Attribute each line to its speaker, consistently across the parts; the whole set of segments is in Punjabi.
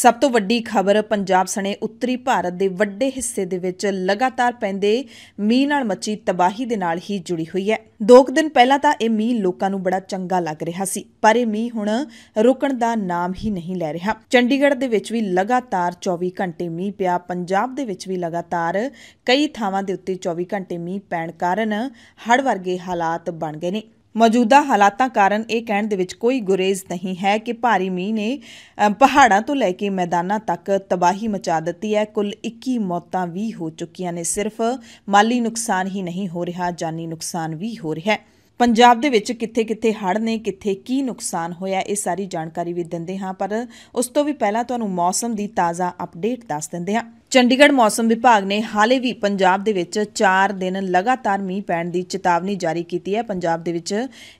Speaker 1: ਸਭ ਤੋਂ ਵੱਡੀ ਖਬਰ ਪੰਜਾਬ ਸਣੇ ਉੱਤਰੀ ਭਾਰਤ ਦੇ ਵੱਡੇ ਹਿੱਸੇ ਦੇ ਵਿੱਚ ਲਗਾਤਾਰ ਪੈਂਦੇ ਮੀਂਹ ਨਾਲ ਮੱਚੀ ਤਬਾਹੀ ਦੇ ਨਾਲ ਹੀ ਜੁੜੀ ਹੋਈ ਹੈ। 2 ਦਿਨ ਪਹਿਲਾਂ ਤਾਂ ਇਹ ਮੀਂਹ ਲੋਕਾਂ ਨੂੰ ਬੜਾ ਚੰਗਾ ਲੱਗ ਰਿਹਾ ਸੀ ਪਰ ਇਹ ਮੀਂਹ ਹੁਣ ਰੁਕਣ ਦਾ ਨਾਮ ਹੀ ਨਹੀਂ ਲੈ ਰਿਹਾ। ਚੰਡੀਗੜ੍ਹ ਦੇ ਵਿੱਚ ਵੀ ਲਗਾਤਾਰ 24 ਘੰਟੇ ਮੀਂਹ ਪਿਆ ਪੰਜਾਬ ਦੇ ਵਿੱਚ ਵੀ ਲਗਾਤਾਰ ਕਈ ਥਾਵਾਂ ਦੇ ਉੱਤੇ 24 ਘੰਟੇ ਮੀਂਹ ਪੈਣ ਕਾਰਨ ਹੜ੍ਹ ਵਰਗੇ ਹਾਲਾਤ ਬਣ ਗਏ ਨੇ। ਮੌਜੂਦਾ ਹਾਲਾਤਾਂ ਕਾਰਨ ਇਹ ਕਹਿਣ ਦੇ ਵਿੱਚ ਕੋਈ ਗੁਰੇਜ਼ ਨਹੀਂ ਹੈ ਕਿ ਭਾਰੀ ਮੀਂਹ ਨੇ ਪਹਾੜਾਂ ਤੋਂ ਲੈ ਕੇ ਮੈਦਾਨਾਂ ਤੱਕ ਤਬਾਹੀ ਮਚਾ ਦਿੱਤੀ ਹੈ ਕੁੱਲ 21 ਮੌਤਾਂ ਵੀ ਹੋ ਚੁੱਕੀਆਂ ਨੇ ਸਿਰਫ ਮਾਲੀ ਨੁਕਸਾਨ ਹੀ ਨਹੀਂ ਹੋ ਰਿਹਾ ਜਾਨੀ ਨੁਕਸਾਨ ਵੀ ਹੋ ਰਿਹਾ ਹੈ ਪੰਜਾਬ ਦੇ ਵਿੱਚ ਕਿੱਥੇ-ਕਿੱਥੇ ਹੜ੍ਹ ਨੇ ਕਿੱਥੇ ਕੀ ਨੁਕਸਾਨ ਹੋਇਆ ਇਹ ਸਾਰੀ ਜਾਣਕਾਰੀ ਵੀ ਦਿੰਦੇ ਹਾਂ ਪਰ ਉਸ ਤੋਂ ਵੀ ਪਹਿਲਾਂ ਤੁਹਾਨੂੰ ਮੌਸਮ ਦੀ ਤਾਜ਼ਾ ਅਪਡੇਟ ਦੱਸ ਦਿੰਦੇ ਹਾਂ ਚੰਡੀਗੜ੍ਹ ਮੌਸਮ ਵਿਭਾਗ ਨੇ ਹਾਲੇ ਵੀ ਪੰਜਾਬ ਦੇ ਵਿੱਚ 4 ਦਿਨ ਲਗਾਤਾਰ ਮੀਂਹ ਪੈਣ ਦੀ ਚੇਤਾਵਨੀ ਜਾਰੀ ਕੀਤੀ ਹੈ ਪੰਜਾਬ ਦੇ ਵਿੱਚ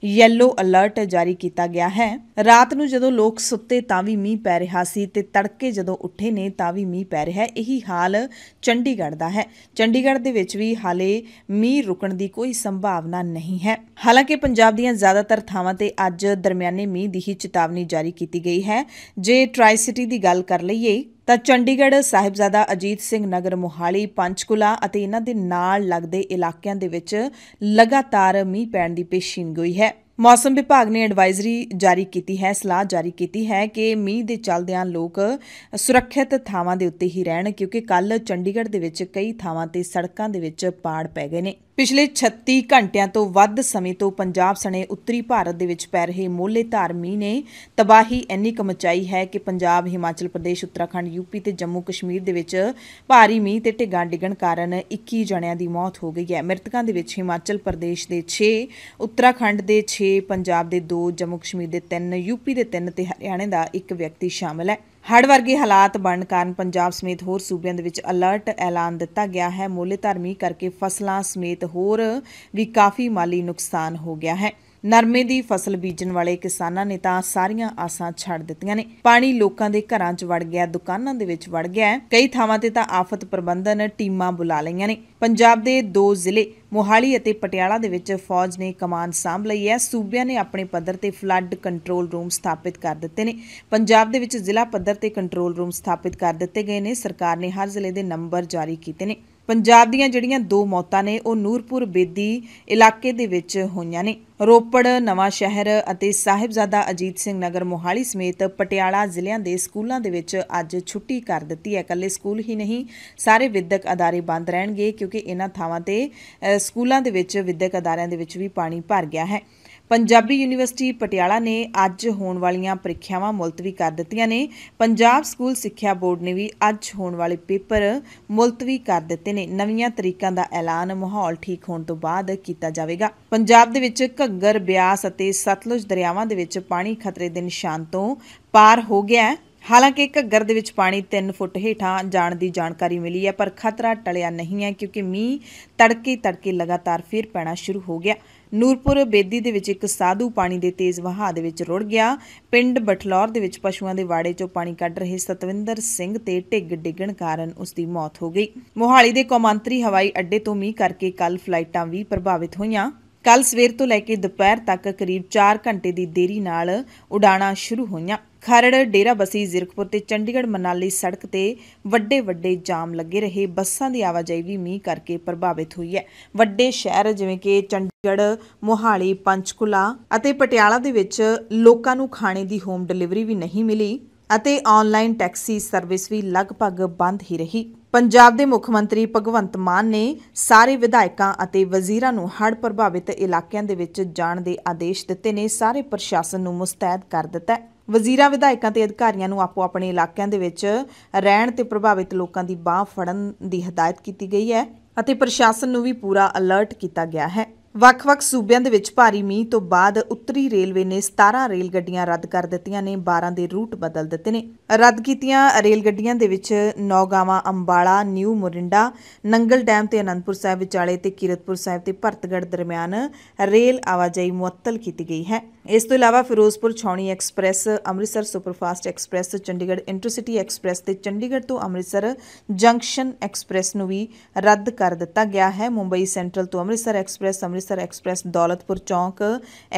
Speaker 1: ਯੈਲੋ ਅਲਰਟ ਜਾਰੀ ਕੀਤਾ ਗਿਆ ਹੈ ਰਾਤ ਨੂੰ ਜਦੋਂ ਲੋਕ ਸੁੱਤੇ ਤਾਂ ਵੀ ਮੀਂਹ ਪੈ ਰਿਹਾ ਸੀ ਤੇ ਤੜਕੇ ਜਦੋਂ ਉੱਠੇ ਨੇ ਤਾਂ ਵੀ ਮੀਂਹ ਪੈ ਰਿਹਾ ਹੈ ਇਹੀ ਹਾਲ ਚੰਡੀਗੜ੍ਹ ਦਾ ਹੈ ਚੰਡੀਗੜ੍ਹ ਦੇ ਵਿੱਚ ਵੀ ਹਾਲੇ ਮੀਂਹ ਰੁਕਣ ਦੀ ਕੋਈ ਸੰਭਾਵਨਾ ਨਹੀਂ ਹੈ ਹਾਲਾਂਕਿ ਪੰਜਾਬ ਦੀਆਂ ਜ਼ਿਆਦਾਤਰ ਥਾਵਾਂ ਤੇ ਅੱਜ ਦਰਮਿਆਨੇ ਮੀਂਹ ਦੀ ਹੀ ਚੇਤਾਵਨੀ ਜਾਰੀ ਕੀਤੀ ਗਈ ਹੈ ਜੇ ਟ੍ਰਾਈ ਸਿਟੀ ਦੀ ਗੱਲ ਕਰ ਲਈਏ ਤਾਂ ਚੰਡੀਗੜ੍ਹ ਸਾਹਿਬਜ਼ਾਦਾ ਅਜੀਤ ਸਿੰਘ ਨਗਰ ਮੁਹਾਲੀ ਪੰਚਕੁਲਾ ਅਤੇ ਇਹਨਾਂ ਦੇ ਨਾਲ ਲੱਗਦੇ ਇਲਾਕਿਆਂ ਦੇ ਵਿੱਚ ਲਗਾਤਾਰ ਮੀਂਹ ਪੈਣ ਦੀ ਪੇਸ਼ੀਨਗੋਈ ਹੈ ਮੌਸਮ ਵਿਭਾਗ ਨੇ ਐਡਵਾਈਜ਼ਰੀ ਜਾਰੀ ਕੀਤੀ ਹੈ ਸਲਾਹ ਜਾਰੀ ਕੀਤੀ ਹੈ ਕਿ ਮੀਂਹ ਦੇ ਚੱਲਦਿਆਂ ਲੋਕ ਸੁਰੱਖਿਅਤ ਥਾਵਾਂ ਦੇ ਉੱਤੇ ਹੀ ਰਹਿਣ ਕਿਉਂਕਿ ਕੱਲ ਚੰਡੀਗੜ੍ਹ ਦੇ ਵਿੱਚ ਕਈ ਥਾਵਾਂ ਤੇ ਸੜਕਾਂ ਦੇ ਵਿੱਚ ਪਾੜ ਪੈ ਗਏ ਨੇ ਪਿਛਲੇ 36 ਘੰਟਿਆਂ ਤੋਂ ਵੱਧ ਸਮੇਂ ਤੋਂ ਪੰਜਾਬ ਸਣੇ ਉੱਤਰੀ ਭਾਰਤ ਦੇ ਵਿੱਚ ਪੈ ਰਹੇ ਮੋਲੇ ਧਾਰ ਮੀਂਹ ਨੇ ਤਬਾਹੀ ਇੰਨੀ ਕਮਚਾਈ ਹੈ ਕਿ ਪੰਜਾਬ ਹਿਮਾਚਲ ਪ੍ਰਦੇਸ਼ ਉੱਤਰਾਖੰਡ ਯੂਪੀ ਤੇ ਜੰਮੂ ਕਸ਼ਮੀਰ ਦੇ ਵਿੱਚ ਭਾਰੀ ਮੀਂਹ ਤੇ ਢਿੱਗਾਂ ਡਿੱਗਣ ਕਾਰਨ 21 ਜਣਿਆਂ ਦੀ ਮੌਤ ਹੋ ਗਈ ਹੈ ਮ੍ਰਿਤਕਾਂ ਦੇ ਵਿੱਚ ਹਿਮਾਚਲ ਪ੍ਰਦੇਸ਼ ਦੇ 6 ਉੱਤਰਾਖੰਡ ਦੇ 6 ਪੰਜਾਬ ਦੇ 2 ਜੰਮੂ ਕਸ਼ਮੀਰ ਦੇ 3 ਯੂਪੀ ਦੇ 3 ਤੇ ਹਰਿਆਣਾ ਦਾ 1 ਵਿਅਕਤੀ ਸ਼ਾਮਲ ਹੈ ਹੜ ਵਰਗੇ ਹਾਲਾਤ ਬਣਨ ਕਾਰਨ ਪੰਜਾਬ ਸਮੇਤ ਹੋਰ ਸੂਬਿਆਂ ਦੇ ਵਿੱਚ ਅਲਰਟ ਐਲਾਨ ਦਿੱਤਾ ਗਿਆ ਹੈ ਮੋਲੇ ਧਰਮੀ ਕਰਕੇ ਫਸਲਾਂ ਸਮੇਤ ਹੋਰ ਵੀ ਕਾਫੀ ਮਾਲੀ ਨੁਕਸਾਨ ਹੋ ਗਿਆ ਹੈ ਨਰਮੇ ਦੀ ਫਸਲ ਬੀਜਣ ਵਾਲੇ ਕਿਸਾਨਾਂ ਨੇ ਤਾਂ ਸਾਰੀਆਂ ਆਸਾਂ ਛੱਡ ਦਿੱਤੀਆਂ ਨੇ ਪਾਣੀ ਲੋਕਾਂ ਦੇ ਘਰਾਂ 'ਚ ਵੜ ਗਿਆ ਦੁਕਾਨਾਂ ਦੇ ਵਿੱਚ ਵੜ ਗਿਆ ਕਈ ਥਾਵਾਂ ਤੇ ਤਾਂ ਆਫਤ ਪ੍ਰਬੰਧਨ ਟੀਮਾਂ ਬੁਲਾ ਲਈਆਂ ਨੇ ਪੰਜਾਬ ਦੇ ਦੋ ਜ਼ਿਲ੍ਹੇ ਮੋਹਾਲੀ ਅਤੇ ਪਟਿਆਲਾ ਦੇ ਵਿੱਚ ਫੌਜ ਨੇ ਕਮਾਨ ਸੰਭ ਲਈ ਹੈ ਸੂਬਿਆਂ ਨੇ ਆਪਣੇ ਪੱਧਰ ਤੇ ਫਲੱਡ ਕੰਟਰੋਲ ਰੂਮ ਸਥਾਪਿਤ ਕਰ ਦਿੱਤੇ ਨੇ ਪੰਜਾਬ ਦੇ ਵਿੱਚ ਜ਼ਿਲ੍ਹਾ ਪੱਧਰ ਤੇ ਕੰਟਰੋਲ ਰੂਮ ਸਥਾਪਿਤ ਕਰ ਦਿੱਤੇ ਗਏ ਨੇ ਸਰਕਾਰ ਨੇ ਹਰ ਜ਼ਿਲ੍ਹੇ ਦੇ ਨੰਬਰ ਜਾਰੀ ਕੀਤੇ ਨੇ ਪੰਜਾਬ ਦੀਆਂ ਜਿਹੜੀਆਂ ਦੋ ਮੌਤਾਂ ਨੇ ਉਹ ਨੂਰਪੁਰ ਬੇਦੀ ਇਲਾਕੇ ਦੇ ਵਿੱਚ ਹੋਈਆਂ ਨੇ ਰੋਪੜ ਨਵਾਂ ਸ਼ਹਿਰ ਅਤੇ ਸਾਹਿਬਜ਼ਾਦਾ ਅਜੀਤ ਸਿੰਘ ਨਗਰ ਮੋਹਾਲੀ ਸਮੇਤ ਪਟਿਆਲਾ ਜ਼ਿਲ੍ਹਿਆਂ ਦੇ ਸਕੂਲਾਂ ਦੇ ਵਿੱਚ ਅੱਜ ਛੁੱਟੀ ਕਰ ਦਿੱਤੀ ਹੈ ਕੱਲੇ ਸਕੂਲ ਹੀ ਨਹੀਂ ਸਾਰੇ ਵਿਦਿਅਕ ਅਦਾਰੇ ਬੰਦ ਰਹਿਣਗੇ ਕਿਉਂਕਿ ਇਹਨਾਂ ਥਾਵਾਂ ਤੇ ਸਕੂਲਾਂ ਦੇ ਵਿੱਚ ਵਿਦਿਅਕ ਅਦਾਰਿਆਂ ਦੇ ਵਿੱਚ ਵੀ ਪਾਣੀ ਭਰ ਗਿਆ ਹੈ ਪੰਜਾਬੀ ਯੂਨੀਵਰਸਿਟੀ ਪਟਿਆਲਾ ਨੇ ਅੱਜ ਹੋਣ ਵਾਲੀਆਂ ਪ੍ਰੀਖਿਆਵਾਂ ਮੁਲਤਵੀ ਕਰ ਦਿੱਤੀਆਂ ਨੇ ਪੰਜਾਬ ਸਕੂਲ ਸਿੱਖਿਆ ਬੋਰਡ ਨੇ ਵੀ ਅੱਜ ਹੋਣ ਵਾਲੇ ਪੇਪਰ ਮੁਲਤਵੀ ਕਰ ਦਿੱਤੇ ਨੇ ਨਵੀਆਂ ਤਰੀਕਾਂ ਦਾ ਐਲਾਨ ਮਾਹੌਲ ਠੀਕ ਹੋਣ ਤੋਂ ਬਾਅਦ ਕੀਤਾ ਜਾਵੇਗਾ ਪੰਜਾਬ ਦੇ ਵਿੱਚ ਘੱਗਰ ਬਿਆਸ ਅਤੇ ਸਤਲੁਜ ਦਰਿਆਵਾਂ ਦੇ ਵਿੱਚ ਪਾਣੀ ਖਤਰੇ ਦੇ ਨਿਸ਼ਾਨ ਤੋਂ ਪਾਰ ਹੋ ਗਿਆ ਹੈ ਹਾਲਾਂਕਿ ਘੱਗਰ ਦੇ ਵਿੱਚ ਪਾਣੀ 3 ਫੁੱਟ ਹੇਠਾਂ ਜਾਣ ਦੀ ਜਾਣਕਾਰੀ ਮਿਲੀ ਹੈ ਪਰ ਖਤਰਾ ਟਲਿਆ ਨਹੀਂ ਹੈ ਕਿਉਂਕਿ ਮੀਂਹ ਤੜਕੇ ਤੜਕੇ ਲਗਾਤਾਰ ਫਿਰ ਪੈਣਾ ਸ਼ੁਰੂ ਹੋ ਗਿਆ ਨੂਰਪੁਰ ਬੇਦੀ ਦੇ ਵਿੱਚ ਇੱਕ ਸਾਧੂ ਪਾਣੀ ਦੇ ਤੇਜ਼ ਵਹਾਅ ਦੇ ਵਿੱਚ ਰੁੜ ਗਿਆ ਪਿੰਡ ਬਠਲੌਰ ਦੇ ਵਿੱਚ ਪਸ਼ੂਆਂ ਦੇ ਵਾੜੇ 'ਚੋਂ ਪਾਣੀ ਕੱਢ ਰਹੇ ਸਤਵਿੰਦਰ ਸਿੰਘ ਤੇ ਢਿੱਗ ਡਿੱਗਣ ਕਾਰਨ ਉਸ ਦੀ ਮੌਤ ਹੋ ਗਈ ਮੋਹਾਲੀ ਦੇ ਕੌਮਾਂਤਰੀ ਹਵਾਈ ਅੱਡੇ ਤੋਂ ਮੀਂਹ ਕਰਕੇ ਕੱਲ ਫਲਾਈਟਾਂ ਵੀ ਪ੍ਰਭਾਵਿਤ ਹੋਈਆਂ ਕੱਲ ਸਵੇਰ ਤੋਂ ਲੈ ਕੇ ਦੁਪਹਿਰ ਤੱਕ ਕਰੀਬ 4 ਘੰਟੇ ਦੀ ਦੇਰੀ ਨਾਲ ਉਡਾਣਾ ਸ਼ੁਰੂ ਹੋਈਆਂ ਖਰੜ ਡੇਰਾ ਬਸੀ ਜ਼ਿਰਕਪੁਰ ਤੇ ਚੰਡੀਗੜ੍ਹ ਮਨਾਲੀ ਸੜਕ ਤੇ ਵੱਡੇ ਵੱਡੇ ਜਾਮ ਲੱਗੇ ਰਹੇ ਬੱਸਾਂ ਦੀ ਆਵਾਜਾਈ ਵੀ ਮੀਂਹ ਕਰਕੇ ਪ੍ਰਭਾਵਿਤ ਹੋਈ ਹੈ ਵੱਡੇ ਸ਼ਹਿਰ ਜਿਵੇਂ ਕਿ ਚੰਡੀਗੜ੍ਹ ਮੋਹਾਲੀ ਪੰਚਕੁਲਾ ਅਤੇ ਪਟਿਆਲਾ ਦੇ ਵਿੱਚ ਲੋਕਾਂ ਨੂੰ ਖਾਣੇ ਦੀ ਹੋਮ ਡਿਲੀਵਰੀ ਵੀ ਨਹੀਂ ਮਿਲੀ ਅਤੇ ਆਨਲਾਈਨ ਟੈਕਸੀ ਸਰਵਿਸ ਵੀ ਲਗਭਗ ਬੰਦ ਹੀ ਰਹੀ ਪੰਜਾਬ ਦੇ ਮੁੱਖ ਮੰਤਰੀ ਭਗਵੰਤ ਮਾਨ ਨੇ ਸਾਰੇ ਵਿਧਾਇਕਾਂ ਅਤੇ ਵਜ਼ੀਰਾਂ ਨੂੰ ਹੜ੍ਹ ਪ੍ਰਭਾਵਿਤ ਇਲਾਕਿਆਂ ਦੇ ਵਿੱਚ ਜਾਣ ਦੇ ਆਦੇਸ਼ ਦਿੱਤੇ ਨੇ ਸਾਰੇ ਪ੍ਰਸ਼ਾਸਨ ਨੂੰ ਮੁਸਤੈਦ ਕਰ ਦਿੱਤਾ ਹੈ ਵਜ਼ੀਰਾਂ ਵਿਧਾਇਕਾਂ ਤੇ ਅਧਿਕਾਰੀਆਂ ਨੂੰ ਆਪੋ ਆਪਣੇ ਇਲਾਕਿਆਂ ਦੇ ਵਿੱਚ ਰਹਿਣ ਤੇ ਪ੍ਰਭਾਵਿਤ ਲੋਕਾਂ ਦੀ ਬਾਹ ਫੜਨ ਦੀ ਹਦਾਇਤ ਕੀਤੀ ਗਈ ਹੈ ਅਤੇ ਪ੍ਰਸ਼ਾਸਨ ਨੂੰ ਵੀ ਪੂਰਾ ਅਲਰਟ ਕੀਤਾ ਗਿਆ ਹੈ ਵੱਖ-ਵੱਖ ਸੂਬਿਆਂ ਦੇ ਵਿੱਚ ਭਾਰੀ ਮੀਂਹ ਤੋਂ ਬਾਅਦ ਉੱਤਰੀ ਰੇਲਵੇ ਨੇ 17 ਰੇਲ ਗੱਡੀਆਂ ਰੱਦ ਕਰ ਦਿੱਤੀਆਂ ਨੇ 12 ਦੇ ਰੂਟ ਬਦਲ ਦਿੱਤੇ ਨੇ ਰੱਦ ਕੀਤੀਆਂ ਰੇਲ ਗੱਡੀਆਂ ਦੇ ਵਿੱਚ ਨੌਗਾਵਾ ਅੰਬਾਲਾ ਨਿਊ ਮੋਰਿੰਡਾ ਨੰਗਲ ਡੈਮ ਤੇ ਅਨੰਦਪੁਰ ਸਾਹਿਬ ਵਿਚਾਲੇ ਤੇ ਕੀਰਤਪੁਰ ਸਾਹਿਬ ਤੇ ਭਰਤਗੜ ਦਰਮਿਆਨ ਰੇਲ ਆਵਾਜਾਈ ਮੁਅੱਤਲ ਕੀਤੀ ਗਈ ਹੈ ਇਸ ਤੋਂ ਇਲਾਵਾ Firozpur Chhauni express Amritsar superfast express Chandigarh intercity express ਤੇ ਚੰਡੀਗੜ੍ਹ ਤੋਂ ਅੰਮ੍ਰਿਤਸਰ ਜੰਕਸ਼ਨ ਐਕਸਪ੍ਰੈਸ ਨੂੰ ਵੀ ਰੱਦ ਕਰ ਦਿੱਤਾ ਗਿਆ ਹੈ ਮੁੰਬਈ ਸੈਂਟਰਲ ਤੋਂ Amritsar express Amritsar express Daulatpur Chowk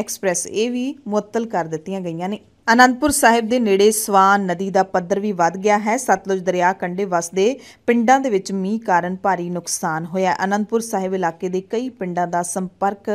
Speaker 1: express ਇਹ ਵੀ ਮੁਅੱਤਲ ਕਰ ਦਿੱਤੀਆਂ ਗਈਆਂ ਨੇ ਅਨੰਦਪੁਰ ਸਾਹਿਬ ਦੇ ਨੇੜੇ ਸਵਾਨ ਨਦੀ ਦਾ ਪੱਧਰ ਵੀ ਵੱਧ ਗਿਆ ਹੈ ਸਤਲੁਜ ਦਰਿਆ ਕੰਢੇ ਵਸਦੇ ਪਿੰਡਾਂ ਦੇ ਵਿੱਚ ਮੀਂਹ ਕਾਰਨ ਭਾਰੀ ਨੁਕਸਾਨ ਹੋਇਆ ਅਨੰਦਪੁਰ ਸਾਹਿਬ ਇਲਾਕੇ ਦੇ ਕਈ ਪਿੰਡਾਂ ਦਾ ਸੰਪਰਕ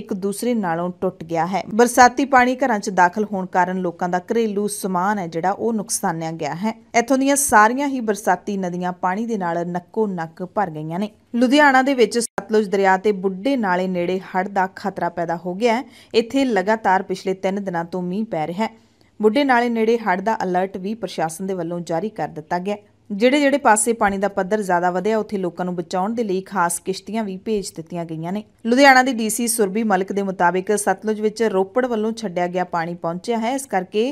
Speaker 1: ਇੱਕ ਦੂਸਰੇ ਨਾਲੋਂ ਟੁੱਟ ਗਿਆ ਹੈ ਬਰਸਾਤੀ ਪਾਣੀ ਘਰਾਂ 'ਚ ਦਾਖਲ ਹੋਣ ਕਾਰਨ ਲੋਕਾਂ ਦਾ ਘਰੇਲੂ ਸਮਾਨ ਹੈ ਜਿਹੜਾ ਉਹ ਨੁਕਸਾਨਿਆ ਗਿਆ ਹੈ ਇੱਥੋਂ ਦੀਆਂ ਸਾਰੀਆਂ ਹੀ ਬਰਸਾਤੀ ਨਦੀਆਂ ਪਾਣੀ ਦੇ ਨਾਲ ਨੱਕੋ ਨੱਕ ਭਰ ਗਈਆਂ ਨੇ ਲੁਧਿਆਣਾ ਦੇ ਵਿੱਚ ਸਤਲੁਜ ਦਰਿਆ ਤੇ ਬੁੱਢੇ ਨਾਲੇ ਨੇੜੇ ਹੜ੍ਹ ਦਾ ਖਤਰਾ ਪੈਦਾ ਹੋ ਗਿਆ ਹੈ ਇੱਥੇ ਲਗਾਤਾਰ ਪਿਛਲੇ 3 ਦਿਨਾਂ ਤੋਂ ਮੀਂਹ ਪੈ ਰਿਹਾ ਹੈ ਬੁੱਢੇ ਨਾਲੇ ਨੇੜੇ ਹੜ੍ਹ ਦਾ ਅਲਰਟ ਵੀ ਪ੍ਰਸ਼ਾਸਨ ਦੇ ਵੱਲੋਂ ਜਾਰੀ ਕਰ ਦਿੱਤਾ ਗਿਆ ਹੈ ਜਿਹੜੇ ਜਿਹੜੇ ਪਾਸੇ ਪਾਣੀ ਦਾ ਪੱਧਰ ਜ਼ਿਆਦਾ ਵਧਿਆ ਉੱਥੇ ਲੋਕਾਂ ਨੂੰ ਬਚਾਉਣ ਦੇ ਲਈ ਖਾਸ ਕਿਸ਼ਤੀਆਂ ਵੀ ਭੇਜ ਦਿੱਤੀਆਂ ਗਈਆਂ ਨੇ ਲੁਧਿਆਣਾ ਦੀ ਡੀਸੀ ਸੁਰਬੀ ਮਲਕ ਦੇ ਮੁਤਾਬਿਕ ਸਤਲੁਜ ਵਿੱਚ ਰੋਪੜ ਵੱਲੋਂ ਛੱਡਿਆ ਗਿਆ ਪਾਣੀ ਪਹੁੰਚਿਆ ਹੈ ਇਸ ਕਰਕੇ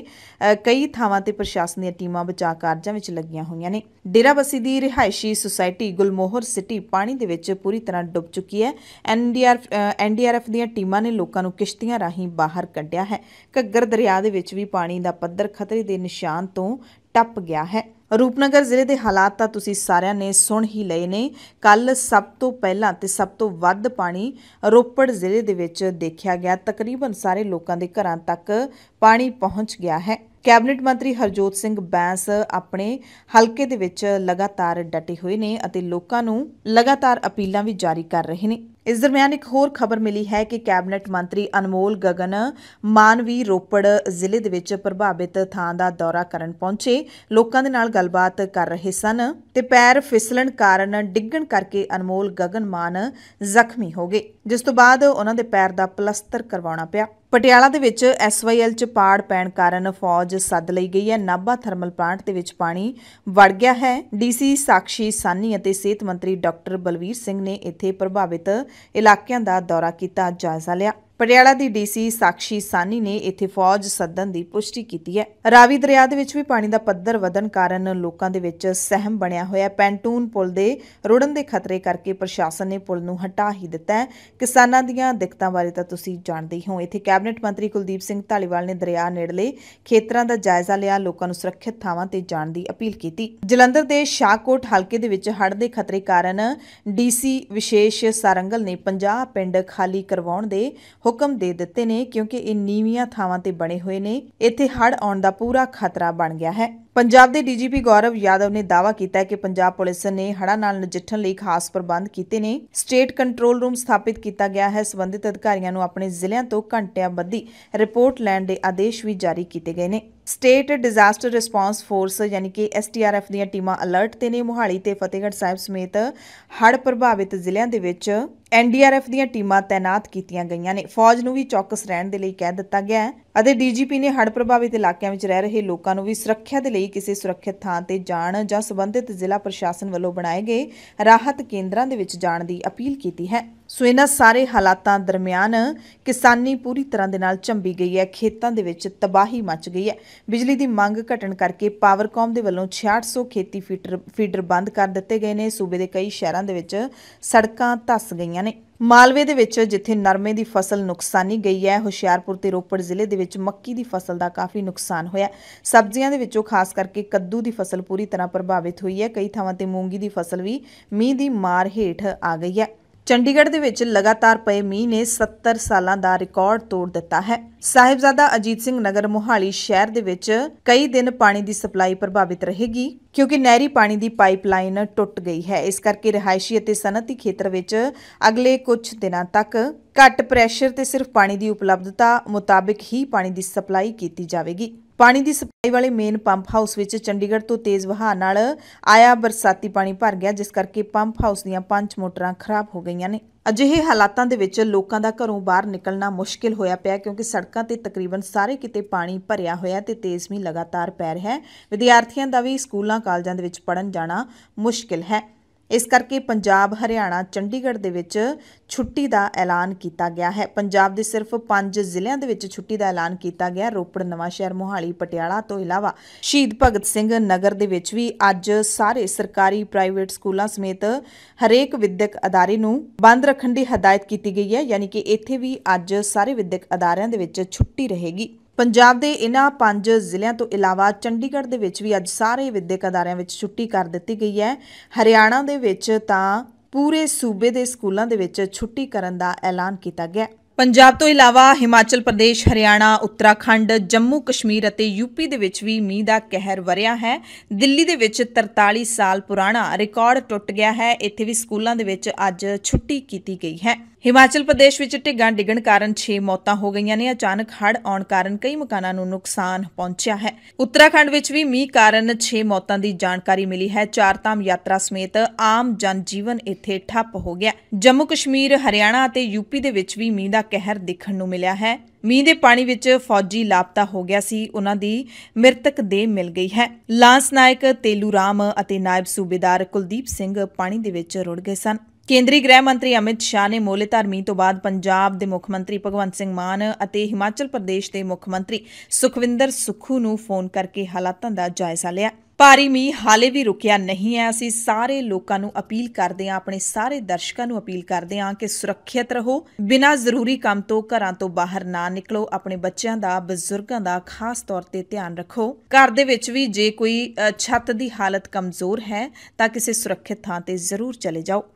Speaker 1: ਕਈ ਥਾਵਾਂ ਤੇ ਪ੍ਰਸ਼ਾਸਨ ਦੀਆਂ ਟੀਮਾਂ ਬਚਾਅ ਕਾਰਜਾਂ ਵਿੱਚ ਲੱਗੀਆਂ ਹੋਈਆਂ ਨੇ ਡੇਰਾਬੱਸੀ ਦੀ ਰਿਹਾਇਸ਼ੀ ਸੁਸਾਇਟੀ ਗੁਲਮੋਹਰ ਸਿਟੀ ਪਾਣੀ ਦੇ ਵਿੱਚ ਪੂਰੀ ਤਰ੍ਹਾਂ ਡੁੱਬ ਚੁੱਕੀ ਹੈ ਐਨਡੀਆਰਐਫ ਐਨਡੀਆਰਐਫ ਦੀਆਂ ਟੀਮਾਂ ਨੇ ਲੋਕਾਂ ਨੂੰ ਕਿਸ਼ਤੀਆਂ ਰਾਹੀਂ ਬਾਹਰ ਕੱਢਿਆ ਹੈ ਘੱਗਰ ਦਰਿਆ ਦੇ ਵਿੱਚ ਵੀ ਪਾਣੀ ਦਾ ਪੱਧਰ ਖਤਰੇ ਦੇ ਨਿਸ਼ਾਨ ਤੋਂ ਟੱਪ ਗਿਆ ਹੈ ਰੂਪਨਗਰ ਜ਼ਿਲ੍ਹੇ ਦੇ ਹਾਲਾਤ ਤਾਂ ਤੁਸੀਂ ਸਾਰਿਆਂ ਨੇ ਸੁਣ ਹੀ ਲਏ ਨੇ ਕੱਲ ਸਭ ਤੋਂ ਪਹਿਲਾਂ ਤੇ ਸਭ ਤੋਂ ਵੱਧ ਪਾਣੀ ਰੋਪੜ ਜ਼ਿਲ੍ਹੇ ਦੇ ਵਿੱਚ ਦੇਖਿਆ ਗਿਆ ਤਕਰੀਬਨ ਸਾਰੇ ਲੋਕਾਂ ਦੇ ਘਰਾਂ ਤੱਕ ਪਾਣੀ ਪਹੁੰਚ ਗਿਆ ਹੈ ਕੈਬਨਿਟ ਮੰਤਰੀ ਹਰਜੋਤ ਸਿੰਘ ਬੈਂਸ ਆਪਣੇ ਹਲਕੇ ਦੇ ਵਿੱਚ ਲਗਾਤਾਰ ਡਟੇ ਹੋਏ ਨੇ ਅਤੇ ਲੋਕਾਂ ਨੂੰ ਲਗਾਤਾਰ ਅਪੀਲਾਂ ਵੀ ਜਾਰੀ ਕਰ ਰਹੇ ਨੇ ਇਸ ਦਰਮਿਆਨ ਇੱਕ ਹੋਰ ਖਬਰ ਮਿਲੀ ਹੈ ਕਿ ਕੈਬਨਿਟ ਮੰਤਰੀ ਅਨਮੋਲ ਗਗਨ ਮਾਨਵੀ ਰੋਪੜ ਜ਼ਿਲ੍ਹੇ ਦੇ ਵਿੱਚ ਪ੍ਰਭਾਵਿਤ ਥਾਂ ਦਾ ਦੌਰਾ ਕਰਨ ਪਹੁੰਚੇ ਲੋਕਾਂ ਦੇ ਨਾਲ ਗੱਲਬਾਤ ਕਰ ਰਹੇ ਸਨ ਤੇ ਪੈਰ ਫਿਸਲਣ ਕਾਰਨ ਡਿੱਗਣ ਕਰਕੇ ਅਨਮੋਲ ਗਗਨ ਮਾਨ ਜ਼ਖਮੀ ਹੋ ਗਏ ਜਿਸ ਤੋਂ ਬਾਅਦ ਉਹਨਾਂ ਦੇ ਪੈਰ ਦਾ ਪਲਸਤਰ ਕਰਵਾਉਣਾ ਪਿਆ ਪਟਿਆਲਾ ਦੇ ਵਿੱਚ ਐਸਵਾਈਐਲ ਚ ਪਾੜ ਪੈਣ ਕਾਰਨ ਫੌਜ ਸੱਦ ਲਈ ਗਈ ਹੈ ਨਾਭਾ ਥਰਮਲ ਪਲਾਂਟ ਦੇ ਵਿੱਚ ਪਾਣੀ ਵੜ ਗਿਆ ਹੈ ਡੀਸੀ ਸਾਖੀ ਸਾਨੀ ਅਤੇ ਸਿਹਤ ਮੰਤਰੀ ਡਾਕਟਰ ਬਲਵੀਰ ਸਿੰਘ ਨੇ ਇੱਥੇ ਪ੍ਰਭਾਵਿਤ ਇਲਾਕਿਆਂ ਦਾ ਦੌਰਾ ਕੀਤਾ ਜਾਇਜ਼ਾ ਲਿਆ ਪਟਿਆਲਾ ਦੀ ਡੀਸੀ ਸਾਖੀ ਸਾਨੀ ਨੇ ਇੱਥੇ ਫੌਜ ਸੱਦਣ ਦੀ ਪੁਸ਼ਟੀ ਕੀਤੀ ਹੈ ਰਾਵੀ ਦਰਿਆ ਦੇ ਵਿੱਚ ਵੀ ਪਾਣੀ ਦਾ ਪੱਧਰ ਵਧਣ ਕਾਰਨ ਲੋਕਾਂ ਦੇ ਵਿੱਚ ਸਹਿਮ ਬਣਿਆ ਹੋਇਆ ਪੈਂਟੂਨ ਪੁਲ ਦੇ ਰੁੜਨ ਦੇ ਖਤਰੇ ਕਰਕੇ ਪ੍ਰਸ਼ਾਸਨ ਨੇ ਪੁਲ ਨੂੰ ਹਟਾ ਹੀ ਦਿੱਤਾ ਹੈ ਕਿਸਾਨਾਂ ਦੀਆਂ ਦਿੱਕਤਾਂ ਬਾਰੇ ਤਾਂ ਤੁਸੀਂ ਜਾਣਦੇ ਹੀ ਹੋ ਇੱਥੇ ਕੈਬਨਿਟ ਮੰਤਰੀ ਕੁਲਦੀਪ ਸਿੰਘ ਢਾਲੀਵਾਲ ਨੇ ਦਰਿਆ ਨੇੜਲੇ ਖੇਤਰਾਂ ਦਾ ਜਾਇਜ਼ਾ ਲਿਆ ਲੋਕਾਂ ਨੂੰ ਸੁਰੱਖਿਅਤ ਥਾਵਾਂ ਤੇ ਜਾਣ ਦੀ ਅਪੀਲ ਕੀਤੀ ਜਲੰਧਰ ਦੇ ਸ਼ਾਹਕੋਟ ਹਲਕੇ ਦੇ ਵਿੱਚ ਹੜ੍ਹ ਦੇ ਖਤਰੇ ਕਾਰਨ ਡੀਸੀ ਵਿਸ਼ੇਸ਼ ਸਾਰੰਗਲ ਨੇ 50 ਪਿੰਡ ਖਾਲੀ ਕਰਵਾਉਣ ਦੇ ਹੁਕਮ ਦੇ ਦਿੱਤੇ ਨੇ ਕਿਉਂਕਿ ਇਹ ਨੀਵੀਆਂ ਥਾਵਾਂ ਤੇ ਬਣੇ ਹੋਏ ਨੇ ਇੱਥੇ ਹੜ ਆਉਣ ਦਾ ਪੂਰਾ ਖਤਰਾ ਬਣ ਗਿਆ ਹੈ ਪੰਜਾਬ ਦੇ ਡੀਜੀਪੀ ਗੌਰਵ ਯਾਦਵ ਨੇ ਦਾਅਵਾ ਕੀਤਾ ਹੈ ਕਿ ਪੰਜਾਬ ਪੁਲਿਸ ਨੇ ਹੜਾ ਨਾਲ ਨਜਿੱਠਣ ਲਈ ਖਾਸ ਪ੍ਰਬੰਧ ਕੀਤੇ ਨੇ ਸਟੇਟ ਕੰਟਰੋਲ ਰੂਮ ਸਥਾਪਿਤ ਕੀਤਾ ਗਿਆ ਹੈ ਸੰਬੰਧਿਤ ਅਧਿਕਾਰੀਆਂ ਨੂੰ ਆਪਣੇ ਜ਼ਿਲ੍ਹਿਆਂ ਤੋਂ ਘੰਟਿਆਂ ਬੱਧੀ ਰਿਪੋਰਟ ਲੈਣ ਦੇ ਆਦੇਸ਼ ਵੀ ਜਾਰੀ ਕੀਤੇ ਗਏ ਨੇ ਸਟੇਟ ਡਿਜ਼ਾਸਟਰ ਰਿਸਪਾਂਸ ਫੋਰਸ ਯਾਨੀ ਕਿ ਐਸਟੀਆਰਐਫ ਦੀਆਂ ਟੀਮਾਂ ਅਲਰਟ ਤੇ ਨੇ ਮੁਹਾਲੀ ਤੇ ਫਤਿਹਗੜ੍ਹ ਸਾਹਿਬ ਸਮੇਤ ਹੜ੍ਹ ਪ੍ਰਭਾਵਿਤ ਜ਼ਿਲ੍ਹਿਆਂ ਦੇ ਵਿੱਚ ਐਨਡੀਆਰਐਫ ਦੀਆਂ ਟੀਮਾਂ ਤਾਇਨਾਤ ਕੀਤੀਆਂ ਗਈਆਂ ਨੇ ਫੌਜ ਨੂੰ ਵੀ ਚੌਕਸ ਰਹਿਣ ਦੇ ਲਈ ਕਹਿ ਦਿੱਤਾ ਗਿਆ ਹੈ ਅਤੇ ਡੀਜੀਪੀ ਨੇ ਹੜ੍ਹ ਪ੍ਰਭਾਵਿਤ ਇਲਾਕਿਆਂ ਵਿੱਚ ਰਹਿ ਰਹੇ ਲੋਕਾਂ ਨੂੰ ਵੀ ਸੁਰੱਖਿਆ ਦੇ ਲਈ ਕਿਸੇ ਸੁਰੱਖਿਅਤ ਥਾਂ ਤੇ ਜਾਣ ਜਾਂ ਸਬੰਧਿਤ ਜ਼ਿਲ੍ਹਾ ਪ੍ਰਸ਼ਾਸਨ ਵੱਲੋਂ ਬਣਾਏ ਗਏ ਰਾਹਤ ਕੇਂਦਰਾਂ ਦੇ ਵਿੱਚ ਜਾਣ ਦੀ ਅਪੀਲ ਕੀਤੀ ਹੈ ਸੋ ਇਹਨਾਂ ਸਾਰੇ ਹਾਲਾਤਾਂ ਦਰਮਿਆਨ ਕਿਸਾਨੀ ਪੂਰੀ ਤਰ੍ਹਾਂ ਦੇ ਨਾਲ ਝੰਬੀ ਗਈ ਹੈ ਖੇਤਾਂ ਦੇ ਵਿੱਚ ਤਬਾਹੀ ਮਚ ਗਈ ਹੈ ਬਿਜਲੀ ਦੀ ਮੰਗ ਘਟਣ ਕਰਕੇ ਪਾਵਰਕਾਮ ਦੇ ਵੱਲੋਂ 6600 ਖੇਤੀ ਫੀਡਰ ਫੀਡਰ ਬੰਦ ਕਰ ਦਿੱਤੇ ਗਏ ਨੇ ਸੂਬੇ ਦੇ ਕਈ ਸ਼ਹਿਰਾਂ ਦੇ ਵਿੱਚ ਸੜਕਾਂ ਧੱਸ ਗਈਆਂ ਨੇ ਮਾਲਵੇ ਦੇ ਵਿੱਚ ਜਿੱਥੇ ਨਰਮੇ ਦੀ ਫਸਲ ਨੁਕਸਾਨੀ ਗਈ ਹੈ ਹੁਸ਼ਿਆਰਪੁਰ ਤੇ ਰੋਪੜ ਜ਼ਿਲ੍ਹੇ ਦੇ ਵਿੱਚ ਮੱਕੀ ਦੀ ਫਸਲ ਦਾ ਕਾਫੀ ਨੁਕਸਾਨ ਹੋਇਆ ਸਬਜ਼ੀਆਂ ਦੇ ਵਿੱਚੋਂ ਖਾਸ ਕਰਕੇ ਕੱਦੂ ਦੀ ਫਸਲ ਪੂਰੀ ਤਰ੍ਹਾਂ ਪ੍ਰਭਾਵਿਤ ਹੋਈ ਹੈ ਕਈ ਥਾਵਾਂ ਤੇ ਮੂੰਗੀ ਦੀ ਫਸਲ ਵੀ ਮੀਂਹ ਦੀ ਮਾਰ ਹੇਠ ਆ ਗਈ ਹੈ ਚੰਡੀਗੜ੍ਹ ਦੇ ਵਿੱਚ ਲਗਾਤਾਰ ਪਏ ਮੀਂਹ ਨੇ 70 ਸਾਲਾਂ ਦਾ ਰਿਕਾਰਡ ਤੋੜ ਦਿੱਤਾ ਹੈ ਸਾਹਿਬਜ਼ਾਦਾ ਅਜੀਤ ਸਿੰਘ ਨਗਰ ਮੋਹਾਲੀ ਸ਼ਹਿਰ ਦੇ ਵਿੱਚ ਕਈ ਦਿਨ ਪਾਣੀ ਦੀ ਸਪਲਾਈ ਪ੍ਰਭਾਵਿਤ ਰਹੇਗੀ ਕਿਉਂਕਿ ਨਹਿਰੀ ਪਾਣੀ ਦੀ ਪਾਈਪਲਾਈਨ ਟੁੱਟ ਗਈ ਹੈ ਇਸ ਕਰਕੇ ਰਹਾਇਸ਼ੀ ਅਤੇ ਸਨਅਤੀ ਖੇਤਰ ਵਿੱਚ ਅਗਲੇ ਕੁਝ ਦਿਨਾਂ ਤੱਕ ਘੱਟ ਪ੍ਰੈਸ਼ਰ ਤੇ ਸਿਰਫ ਪਾਣੀ ਦੀ ਉਪਲਬਧਤਾ ਮੁਤਾਬਕ ਹੀ ਪਾਣੀ ਦੀ ਸਪਲਾਈ ਕੀਤੀ ਜਾਵੇਗੀ ਪਾਣੀ ਦੀ ਸਪਲਾਈ ਵਾਲੇ ਮੇਨ ਪੰਪ ਹਾਊਸ ਵਿੱਚ ਚੰਡੀਗੜ੍ਹ ਤੋਂ ਤੇਜ਼ ਵਹਾਅ ਨਾਲ ਆਇਆ ਬਰਸਾਤੀ ਪਾਣੀ ਭਰ ਗਿਆ ਜਿਸ ਕਰਕੇ ਪੰਪ ਹਾਊਸ ਦੀਆਂ ਪੰਜ ਮੋਟਰਾਂ ਖਰਾਬ ਹੋ ਗਈਆਂ ਨੇ ਅਜਿਹੇ ਹਾਲਾਤਾਂ ਦੇ ਵਿੱਚ ਲੋਕਾਂ ਦਾ ਘਰੋਂ ਬਾਹਰ ਨਿਕਲਣਾ ਮੁਸ਼ਕਿਲ ਹੋਇਆ ਪਿਆ ਕਿਉਂਕਿ ਸੜਕਾਂ ਤੇ ਤਕਰੀਬਨ ਸਾਰੇ ਕਿਤੇ ਪਾਣੀ ਭਰਿਆ ਹੋਇਆ ਤੇ ਤੇਜ਼ ਮੀਂਹ ਲਗਾਤਾਰ ਪੈ ਰਿਹਾ ਹੈ ਵਿਦਿਆਰਥੀਆਂ ਦਾ ਵੀ ਸਕੂਲਾਂ ਕਾਲਜਾਂ ਦੇ ਵਿੱਚ ਪੜਨ ਜਾਣਾ ਮੁਸ਼ਕਿਲ ਹੈ ਇਸ ਕਰਕੇ ਪੰਜਾਬ ਹਰਿਆਣਾ ਚੰਡੀਗੜ੍ਹ ਦੇ ਵਿੱਚ ਛੁੱਟੀ ਦਾ ਐਲਾਨ ਕੀਤਾ ਗਿਆ ਹੈ ਪੰਜਾਬ ਦੇ ਸਿਰਫ 5 ਜ਼ਿਲ੍ਹਿਆਂ ਦੇ ਵਿੱਚ ਛੁੱਟੀ ਦਾ ਐਲਾਨ ਕੀਤਾ ਗਿਆ ਰੋਪੜ ਨਵਾਂਸ਼ਹਿਰ ਮੋਹਾਲੀ ਪਟਿਆਲਾ ਤੋਂ ਇਲਾਵਾ ਸ਼ਹੀਦ ਭਗਤ ਸਿੰਘ ਨਗਰ ਦੇ ਵਿੱਚ ਵੀ ਅੱਜ ਸਾਰੇ ਸਰਕਾਰੀ ਪ੍ਰਾਈਵੇਟ ਸਕੂਲਾਂ ਸਮੇਤ ਹਰੇਕ ਵਿਦਿਅਕ ਅਦਾਰੇ ਨੂੰ ਬੰਦ ਰੱਖਣ ਦੀ ਹਦਾਇਤ ਕੀਤੀ ਗਈ ਹੈ ਯਾਨੀ ਕਿ ਇੱਥੇ ਵੀ ਅੱਜ ਸਾਰੇ ਵਿਦਿਅਕ ਅਦਾਰਿਆਂ ਦੇ ਵਿੱਚ ਛੁੱਟੀ ਰਹੇਗੀ ਪੰਜਾਬ ਦੇ ਇਨ੍ਹਾਂ ਪੰਜ ਜ਼ਿਲ੍ਹਿਆਂ ਤੋਂ ਇਲਾਵਾ ਚੰਡੀਗੜ੍ਹ ਦੇ ਵਿੱਚ ਵੀ ਅੱਜ ਸਾਰੇ ਵਿਦਿਅਕ ਅਦਾਰਿਆਂ ਵਿੱਚ ਛੁੱਟੀ ਕਰ ਦਿੱਤੀ ਗਈ ਹੈ ਹਰਿਆਣਾ ਦੇ ਵਿੱਚ ਤਾਂ ਪੂਰੇ ਸੂਬੇ ਦੇ ਸਕੂਲਾਂ ਦੇ ਵਿੱਚ ਛੁੱਟੀ ਕਰਨ ਦਾ ਐਲਾਨ ਕੀਤਾ ਗਿਆ ਪੰਜਾਬ ਤੋਂ ਇਲਾਵਾ ਹਿਮਾਚਲ ਪ੍ਰਦੇਸ਼ ਹਰਿਆਣਾ ਉੱਤਰਾਖੰਡ ਜੰਮੂ ਕਸ਼ਮੀਰ ਅਤੇ ਯੂਪੀ ਦੇ ਵਿੱਚ ਵੀ ਮੀਂਹ ਦਾ ਕਹਿਰ ਵਰਿਆ ਹੈ ਦਿੱਲੀ ਦੇ ਵਿੱਚ 43 ਸਾਲ ਪੁਰਾਣਾ ਰਿਕਾਰਡ ਟੁੱਟ ਗਿਆ ਹੈ ਇੱਥੇ ਵੀ ਸਕੂਲਾਂ ਦੇ ਵਿੱਚ ਅੱਜ ਛੁੱਟੀ ਕੀਤੀ ਗਈ ਹੈ ਹਿਮਾਚਲ ਪ੍ਰਦੇਸ਼ ਵਿੱਚ ਢਿੱਗਾਂ ਡਿੱਗਣ ਕਾਰਨ 6 ਮੌਤਾਂ ਹੋ ਗਈਆਂ ਨੇ ਅਚਾਨਕ ਹੜ੍ਹ ਆਉਣ ਕਾਰਨ ਕਈ ਮਕਾਨਾਂ ਨੂੰ ਨੁਕਸਾਨ ਪਹੁੰਚਿਆ ਹੈ ਉੱਤਰਾਖੰਡ ਵਿੱਚ ਵੀ ਮੀਂਹ ਕਾਰਨ 6 ਮੌਤਾਂ ਦੀ ਜਾਣਕਾਰੀ ਮਿਲੀ ਹੈ ਚਾਰਤਾਮ ਯਾਤਰਾ ਸਮੇਤ ਆਮ ਜਨ ਜੀਵਨ ਇੱਥੇ ਠੱਪ ਹੋ ਗਿਆ ਜੰਮੂ ਕਸ਼ਮੀਰ ਹਰਿਆਣਾ ਅਤੇ ਯੂਪੀ ਦੇ ਵਿੱਚ ਵੀ ਮੀਂਹ ਦਾ ਕਹਿਰ ਦੇਖਣ ਨੂੰ ਮਿਲਿਆ ਹੈ ਮੀਂਹ ਦੇ ਪਾਣੀ ਵਿੱਚ ਫੌਜੀ ਲਾਪਤਾ ਹੋ ਗਿਆ ਸੀ ਉਹਨਾਂ ਦੀ ਮ੍ਰਿਤਕ ਦੇਹ ਮਿਲ ਗਈ ਹੈ ਲਾਂਸ ਨਾਇਕ ਤੇਲੂ ਰਾਮ ਅਤੇ ਨਾਇਬ ਸੂਬੇਦਾਰ ਕੁਲਦੀਪ ਸਿੰਘ ਪਾਣੀ ਦੇ ਵਿੱਚ ਰੁੜ ਗਏ ਸਨ ਕੇਂਦਰੀ ਗ੍ਰਹਿ ਮੰਤਰੀ ਅਮਿਤ ਸ਼ਾਹ ਨੇ ਮੋਲੇ ਧਰਮੀ ਤੋਂ ਬਾਅਦ ਪੰਜਾਬ ਦੇ ਮੁੱਖ ਮੰਤਰੀ ਭਗਵੰਤ ਸਿੰਘ ਮਾਨ ਅਤੇ ਹਿਮਾਚਲ ਪ੍ਰਦੇਸ਼ ਦੇ ਮੁੱਖ ਮੰਤਰੀ ਸੁਖਵਿੰਦਰ ਸੁੱਖੂ ਨੂੰ ਫੋਨ ਕਰਕੇ ਹਾਲਾਤਾਂ ਦਾ ਜਾਇਜ਼ਾ ਲਿਆ ਭਾਰੀ ਮੀਂਹ ਹਾਲੇ ਵੀ ਰੁਕਿਆ ਨਹੀਂ ਹੈ ਅਸੀਂ ਸਾਰੇ ਲੋਕਾਂ ਨੂੰ ਅਪੀਲ ਕਰਦੇ ਹਾਂ ਆਪਣੇ ਸਾਰੇ ਦਰਸ਼ਕਾਂ ਨੂੰ ਅਪੀਲ ਕਰਦੇ ਹਾਂ ਕਿ ਸੁਰੱਖਿਅਤ ਰਹੋ ਬਿਨਾਂ ਜ਼ਰੂਰੀ ਕੰਮ ਤੋਂ ਘਰਾਂ ਤੋਂ ਬਾਹਰ ਨਾ ਨਿਕਲੋ ਆਪਣੇ ਬੱਚਿਆਂ ਦਾ ਬਜ਼ੁਰਗਾਂ ਦਾ ਖਾਸ ਤੌਰ ਤੇ ਧਿਆਨ ਰੱਖੋ ਘਰ ਦੇ ਵਿੱਚ ਵੀ ਜੇ ਕੋਈ ਛੱਤ ਦੀ ਹਾਲਤ ਕਮਜ਼ੋਰ ਹੈ ਤਾਂ ਕਿਸੇ ਸੁਰੱਖਿਅਤ ਥਾਂ ਤੇ ਜ਼ਰੂਰ ਚਲੇ ਜਾਓ